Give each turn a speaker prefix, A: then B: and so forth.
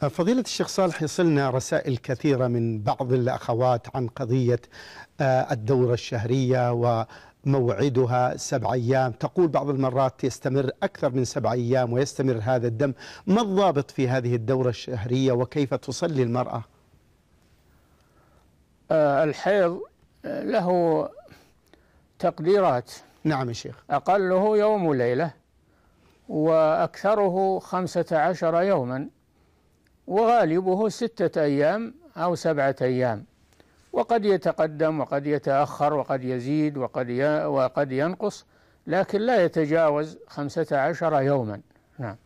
A: فضيلة الشيخ صالح يصلنا رسائل كثيرة من بعض الأخوات عن قضية آه، الدورة الشهرية وموعدها سبع أيام تقول بعض المرات يستمر أكثر من سبع أيام ويستمر هذا الدم ما الضابط في هذه الدورة الشهرية وكيف
B: تصلي المرأة آه، الحيض آه، له تقديرات نعم يا شيخ أقله يوم ليلة وأكثره خمسة عشر يوما وغالبه ستة أيام أو سبعة أيام وقد يتقدم وقد يتأخر وقد يزيد وقد وقد ينقص لكن لا يتجاوز خمسة عشر يوما نعم